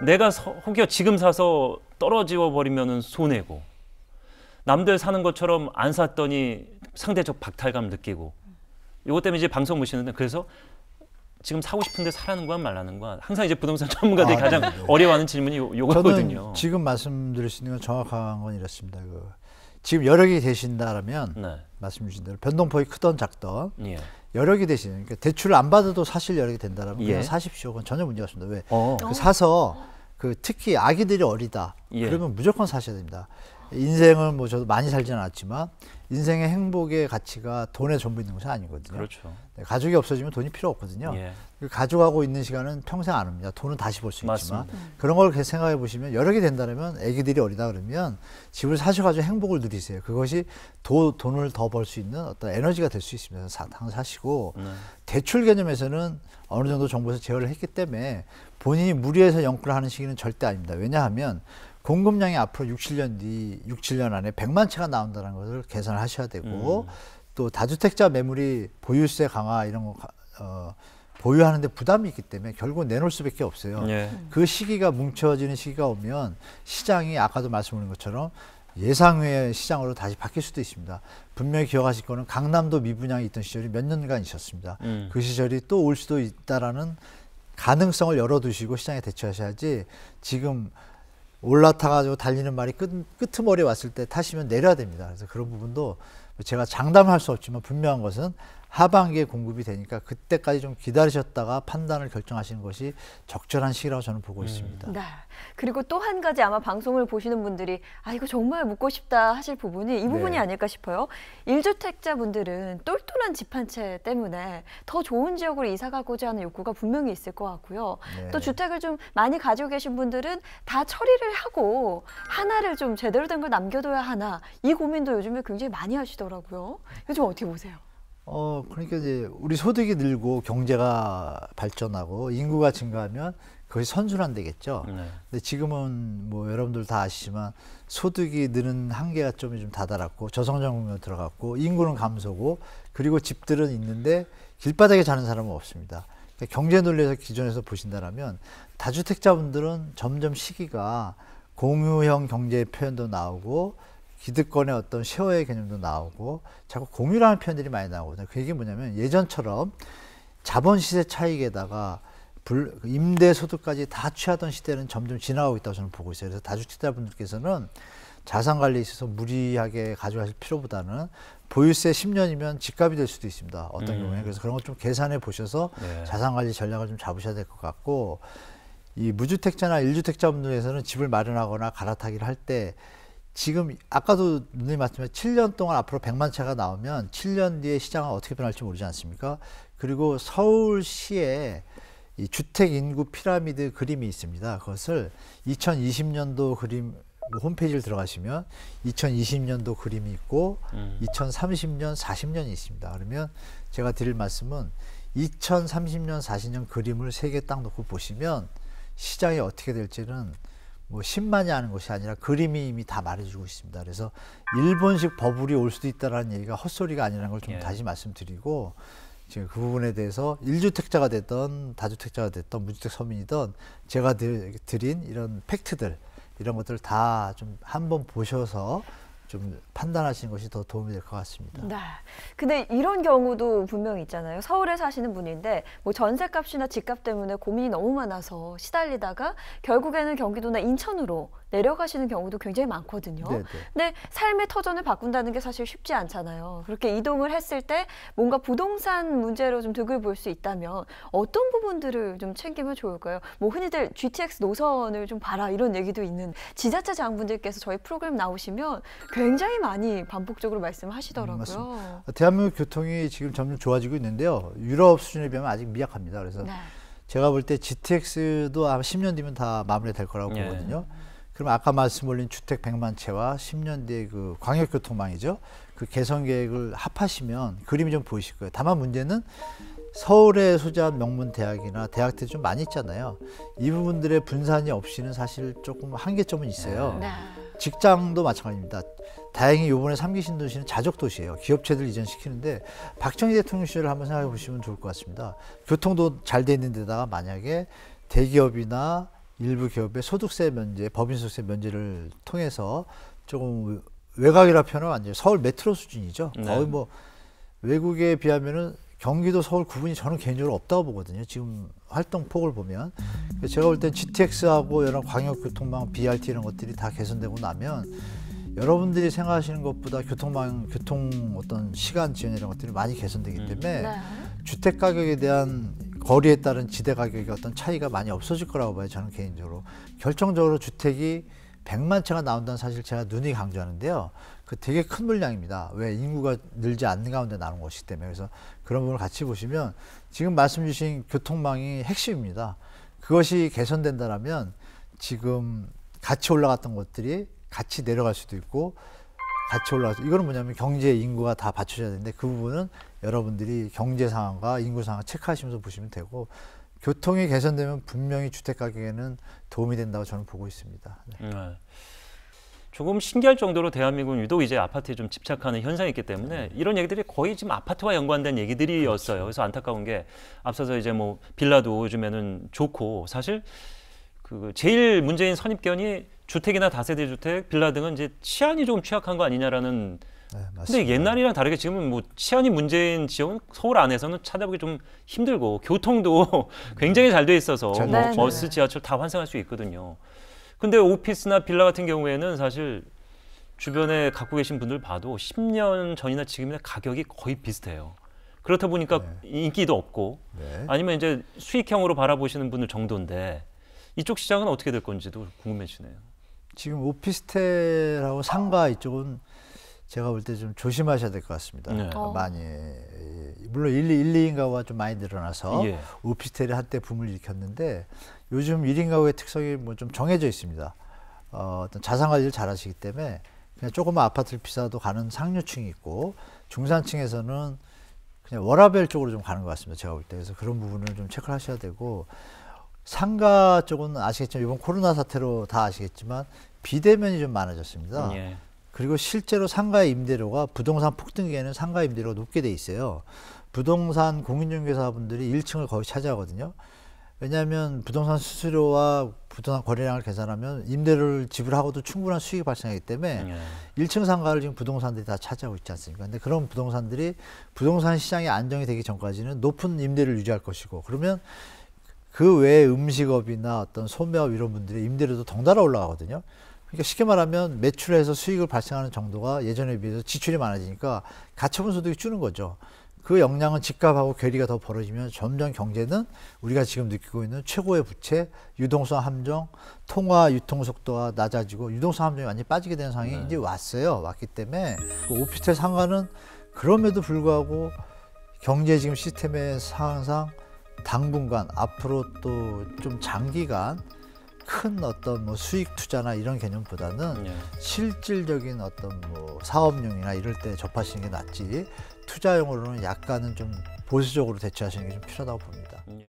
내가 혹여 지금 사서 떨어지워 버리면 손해고 남들 사는 것처럼 안 샀더니 상대적 박탈감 느끼고 이것 때문에 이제 방송 보시는데 그래서 지금 사고 싶은데 사라는 거야 말라는 거야 항상 이제 부동산 전문가들이 아, 네. 가장 네. 어려워하는 질문이 요, 요거거든요. 지금 말씀드릴 수 있는 건 정확한 건 이렇습니다. 그 지금 여력이 되신다라면 네. 말씀 주신 대로 변동폭이 크던 작던 예. 여력이 되시는 그러니까 대출을 안 받아도 사실 여력이 된다라면 예. 그냥 사십시오. 그건 전혀 문제가 없습니다. 왜? 어. 그 사서 그 특히 아기들이 어리다. 예. 그러면 무조건 사셔야 됩니다. 인생을 뭐 저도 많이 살지는 않았지만 인생의 행복의 가치가 돈에 전부 있는 것은 아니거든요. 그렇죠. 네, 가족이 없어지면 돈이 필요 없거든요. 예. 그 가족하고 있는 시간은 평생 안 옵니다. 돈은 다시 볼 수 있지만 음. 그런 걸 생각해 보시면 여러 개 된다면 아기들이 어리다 그러면 집을 사셔가지고 행복을 누리세요. 그것이 도, 돈을 더 벌 수 있는 어떤 에너지가 될 수있으면 사탕 사시고 네. 대출 개념에서는 어느 정도 정부에서 제어를 했기 때문에 본인이 무리해서 연구를 하는 시기는 절대 아닙니다. 왜냐하면 공급량이 앞으로 6, 7년 뒤, 6, 7년 안에 100만 채가 나온다는 것을 계산을 하셔야 되고 음. 또 다주택자 매물이 보유세 강화 이런 거 어, 보유하는데 부담이 있기 때문에 결국 내놓을 수밖에 없어요. 예. 그 시기가 뭉쳐지는 시기가 오면 시장이 아까도 말씀드린 것처럼 예상외 시장으로 다시 바뀔 수도 있습니다. 분명히 기억하실 거는 강남도 미분양이 있던 시절이 몇 년간 있었습니다. 음. 그 시절이 또 올 수도 있다라는 가능성을 열어두시고 시장에 대처하셔야지 지금 올라타가지고 달리는 말이 끝, 끄트머리 왔을 때 타시면 내려야 됩니다. 그래서 그런 부분도 제가 장담할 수 없지만 분명한 것은 하반기에 공급이 되니까 그때까지 좀 기다리셨다가 판단을 결정하시는 것이 적절한 시기라고 저는 보고 음. 있습니다. 네. 그리고 또 한 가지 아마 방송을 보시는 분들이 아 이거 정말 묻고 싶다 하실 부분이 이 부분이 네. 아닐까 싶어요. 1주택자분들은 똘똘한 집 한 채 때문에 더 좋은 지역으로 이사 가고자 하는 욕구가 분명히 있을 것 같고요. 네. 또 주택을 좀 많이 가지고 계신 분들은 다 처리를 하고 하나를 좀 제대로 된 걸 남겨둬야 하나 이 고민도 요즘에 굉장히 많이 하시더라고요. 요즘 어떻게 보세요? 어 그러니까 이제 우리 소득이 늘고 경제가 발전하고 인구가 증가하면 그것이 선순환 되겠죠. 네. 근데 지금은 뭐 여러분들 다 아시지만 소득이 느는 한계가 좀좀 다다랐고 저성장국면 들어갔고 인구는 감소고 그리고 집들은 있는데 길바닥에 자는 사람은 없습니다. 그러니까 경제 논리에서 기준에서 보신다면 다주택자분들은 점점 시기가 공유형 경제의 표현도 나오고 기득권의 어떤 쉐어의 개념도 나오고 자꾸 공유라는 표현들이 많이 나오거든요. 그게 뭐냐면 예전처럼 자본 시세 차익에다가 불, 임대 소득까지 다 취하던 시대는 점점 지나가고 있다고 저는 보고 있어요. 그래서 다주택자분들께서는 자산 관리에 있어서 무리하게 가져가실 필요보다는 보유세 10년이면 집값이 될 수도 있습니다. 어떤 음. 경우에 그래서 그런 걸좀 계산해 보셔서 네. 자산 관리 전략을 좀 잡으셔야 될 것 같고 이 무주택자나 일주택자분들에서는 집을 마련하거나 갈아타기를 할때 지금 아까도 누님 말씀하신 7년 동안 앞으로 100만 차가 나오면 7년 뒤에 시장은 어떻게 변할지 모르지 않습니까? 그리고 서울시에 이 주택 인구 피라미드 그림이 있습니다. 그것을 2020년도 그림 홈페이지를 들어가시면 2020년도 그림이 있고 음. 2030년, 40년이 있습니다. 그러면 제가 드릴 말씀은 2030년, 40년 그림을 세개딱 놓고 보시면 시장이 어떻게 될지는 뭐 신만이 하는 것이 아니라 그림이 이미 다 말해주고 있습니다. 그래서 일본식 버블이 올 수도 있다라는 얘기가 헛소리가 아니라는 걸좀 예. 다시 말씀드리고 지금 그 부분에 대해서 일주택자가 됐던 다주택자가 됐던 무주택 서민이던 제가 드린 이런 팩트들 이런 것들 다좀 한번 보셔서 좀 판단하시는 것이 더 도움이 될 것 같습니다. 네. 근데 이런 경우도 분명 있잖아요. 서울에 사시는 분인데 뭐 전세값이나 집값 때문에 고민이 너무 많아서 시달리다가 결국에는 경기도나 인천으로 내려가시는 경우도 굉장히 많거든요. 네네. 네. 근데 삶의 터전을 바꾼다는 게 사실 쉽지 않잖아요. 그렇게 이동을 했을 때 뭔가 부동산 문제로 좀 득을 볼 수 있다면 어떤 부분들을 좀 챙기면 좋을까요? 뭐 흔히들 GTX 노선을 좀 봐라 이런 얘기도 있는 지자체 장분들께서 저희 프로그램 나오시면 굉장히 많이 반복적으로 말씀하시더라고요. 음, 대한민국 교통이 지금 점점 좋아지고 있는데요. 유럽 수준에 비하면 아직 미약합니다. 그래서 네. 제가 볼 때 GTX도 아마 10년 뒤면 다 마무리될 거라고 네. 보거든요. 그럼 아까 말씀 올린 주택 100만 채와 10년 뒤에 그 광역교통망이죠. 그 개선 계획을 합하시면 그림이 좀 보이실 거예요. 다만 문제는 서울에 소재한 명문 대학이나 대학들이 좀 많이 있잖아요. 이 부분들의 분산이 없이는 사실 조금 한계점은 있어요. 네. 직장도 마찬가지입니다. 다행히 이번에 삼기신 도시는 자족 도시예요. 기업체들 이전시키는데 박정희 대통령 시절을 한번 생각해 보시면 좋을 것 같습니다. 교통도 잘 돼 있는 데다가 만약에 대기업이나 일부 기업의 소득세 면제, 법인소득세 면제를 통해서 조금 외곽이라 표현하면 안 돼요. 서울 메트로 수준이죠. 네. 거의 뭐 외국에 비하면은 경기도 서울 구분이 저는 개인적으로 없다고 보거든요. 지금 활동 폭을 보면 제가 볼땐 GTX하고 이런 광역교통망 BRT 이런 것들이 다 개선되고 나면 여러분들이 생각하시는 것보다 교통망 교통 어떤 시간 지연 이런 것들이 많이 개선되기 음. 때문에 네. 주택 가격에 대한 거리에 따른 지대 가격이 어떤 차이가 많이 없어질 거라고 봐요. 저는 개인적으로 결정적으로 주택이 100만 채가 나온다는 사실 제가 눈이 강조하는데요. 그 되게 큰 물량입니다. 왜 인구가 늘지 않는 가운데 나온 것이기 때문에 그래서 그런 부분을 같이 보시면 지금 말씀 주신 교통망이 핵심입니다. 그것이 개선된다라면 지금 같이 올라갔던 것들이 같이 내려갈 수도 있고 같이 올라가서 이거는 뭐냐면 경제 인구가 다 받쳐줘야 되는데 그 부분은 여러분들이 경제 상황과 인구 상황 체크하시면서 보시면 되고 교통이 개선되면 분명히 주택 가격에는 도움이 된다고 저는 보고 있습니다. 네. 네. 조금 신기할 정도로 대한민국은 유독 이제 아파트에 좀 집착하는 현상이 있기 때문에 네. 이런 얘기들이 거의 지금 아파트와 연관된 얘기들이었어요. 그렇죠. 그래서 안타까운 게 앞서서 이제 뭐 빌라도 요즘에는 좋고 사실 그 제일 문재인 선입견이 주택이나 다세대 주택, 빌라 등은 이제 치안이 좀 취약한 거 아니냐라는 네, 근데 옛날이랑 다르게 지금은 뭐 치안이 문제인 지역은 서울 안에서는 찾아보기 좀 힘들고 교통도 굉장히 잘 돼 있어서 네, 뭐 버스, 지하철 다 환승할 수 있거든요. 근데 오피스나 빌라 같은 경우에는 사실 주변에 갖고 계신 분들 봐도 10년 전이나 지금이나 가격이 거의 비슷해요. 그렇다 보니까 네. 인기도 없고 네. 아니면 이제 수익형으로 바라보시는 분들 정도인데 이쪽 시장은 어떻게 될 건지도 궁금해지네요. 지금 오피스텔하고 상가 이쪽은 제가 볼 때 좀 조심하셔야 될 것 같습니다. 네. 어. 많이 예. 물론 1, 1, 2인가구가 좀 많이 늘어나서 예. 오피스텔이 한때 붐을 일으켰는데 요즘 1인 가구의 특성이 뭐 좀 정해져 있습니다. 어, 어떤 자산 관리를 잘하시기 때문에 그냥 조그만 아파트를 비싸도 가는 상류층이 있고 중산층에서는 그냥 워라벨 쪽으로 좀 가는 것 같습니다. 제가 볼 때. 그래서 그런 부분을 좀 체크를 하셔야 되고 상가 쪽은 아시겠지만 이번 코로나 사태로 다 아시겠지만 비대면이 좀 많아졌습니다. 예. 그리고 실제로 상가의 임대료가 부동산 폭등기에는 상가 임대료가 높게 돼 있어요. 부동산 공인중개사분들이 1층을 거의 차지하거든요. 왜냐하면 부동산 수수료와 부동산 거래량을 계산하면 임대료를 지불하고도 충분한 수익이 발생하기 때문에 예. 1층 상가를 지금 부동산들이 다 차지하고 있지 않습니까? 근데 그런 부동산들이 부동산 시장이 안정이 되기 전까지는 높은 임대를 유지할 것이고 그러면 그 외에 음식업이나 어떤 소매업 이런 분들이 임대료도 덩달아 올라가거든요. 그러니까 쉽게 말하면 매출에서 수익을 발생하는 정도가 예전에 비해서 지출이 많아지니까 가처분 소득이 줄는 거죠. 그 역량은 집값하고 괴리가 더 벌어지면 점점 경제는 우리가 지금 느끼고 있는 최고의 부채, 유동성 함정, 통화 유통 속도가 낮아지고 유동성 함정이 완전히 빠지게 되는 상황이 네. 이제 왔어요. 왔기 때문에 그 오피스텔 상가는 그럼에도 불구하고 경제 지금 시스템의 상황상 당분간 앞으로 또 좀 장기간 큰 어떤 뭐 수익 투자나 이런 개념보다는 네. 실질적인 어떤 뭐 사업용이나 이럴 때 접하시는 게 낫지 투자용으로는 약간은 좀 보수적으로 대처하시는 게 좀 필요하다고 봅니다. 음.